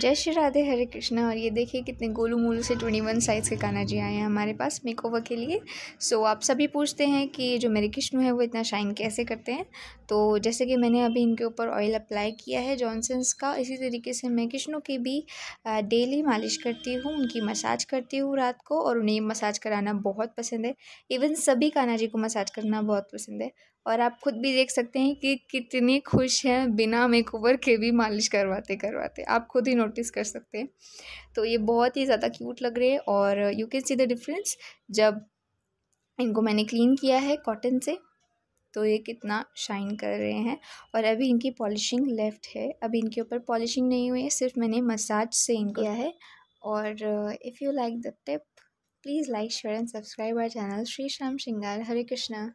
जय श्री राधे हरे कृष्णा और ये देखिए कितने गोलू मोलू से ट्वेंटी वन साइज़ के कान्हा जी आए हैं हमारे पास मेकओवर के लिए सो आप सभी पूछते हैं कि जो मेरे कृष्ण है वो इतना शाइन कैसे करते हैं तो जैसे कि मैंने अभी इनके ऊपर ऑयल अप्लाई किया है जॉनसन्स का इसी तरीके से मैं कृष्णों की भी डेली मालिश करती हूँ उनकी मसाज करती हूँ रात को और उन्हें मसाज कराना बहुत पसंद है इवन सभी कान्हा जी को मसाज करना बहुत पसंद है और आप खुद भी देख सकते हैं कि कितनी खुश हैं बिना मेकओवर के भी मालिश करवाते करवाते आप खुद ही नोटिस कर सकते हैं तो ये बहुत ही ज़्यादा क्यूट लग रहे हैं और you can see the difference जब इनको मैंने क्लीन किया है कॉटन से तो ये कितना शाइन कर रहे हैं और अभी इनकी पॉलिशिंग लेफ़्ट है अभी इनके ऊपर पॉलिशिंग नहीं हुई है सिर्फ मैंने मसाज से इनको किया है और if you like the tip please like share and subscribe our channel Shri Shyam Shringar Hare Krishna